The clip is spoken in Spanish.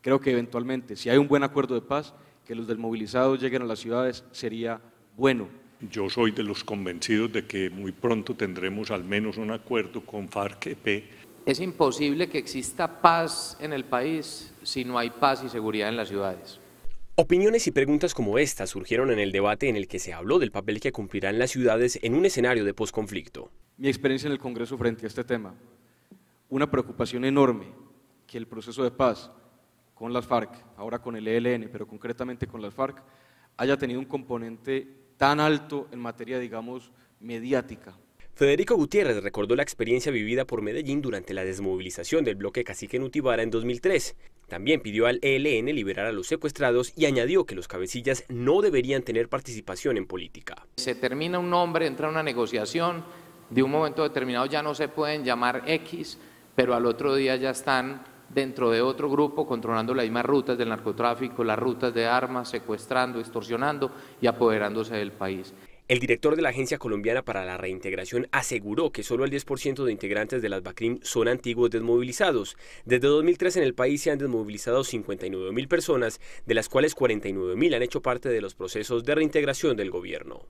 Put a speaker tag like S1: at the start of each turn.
S1: Creo que eventualmente, si hay un buen acuerdo de paz, que los desmovilizados lleguen a las ciudades
S2: sería bueno. Yo soy de los convencidos de que muy pronto tendremos al menos un acuerdo con FARC-EP. Es imposible que exista paz en el país
S3: si no hay paz y seguridad en las ciudades. Opiniones y preguntas como esta surgieron en el
S4: debate en el que se habló del papel que cumplirán las ciudades en un escenario de posconflicto. Mi experiencia en el
S1: Congreso frente a este tema, una preocupación enorme que el proceso de paz con las FARC, ahora con el ELN, pero concretamente con las FARC, haya tenido un componente tan alto en materia, digamos, mediática. Federico Gutiérrez recordó
S4: la experiencia vivida por Medellín durante la desmovilización del bloque cacique Nutibara en 2003. También pidió al ELN liberar a los secuestrados y añadió que los cabecillas no deberían tener
S3: participación en política. Se termina un nombre, entra una negociación, de un momento determinado ya no se pueden llamar X, pero al otro día ya están dentro de otro grupo, controlando las mismas rutas del narcotráfico, las rutas de armas, secuestrando, extorsionando y apoderándose del país. El director de la Agencia Colombiana para la Reintegración aseguró que solo el
S4: 10% de integrantes de las BACRIM son antiguos desmovilizados. Desde 2003 en el país se han desmovilizado 59.000 personas, de las cuales 49.000 han hecho parte de los procesos de reintegración del gobierno.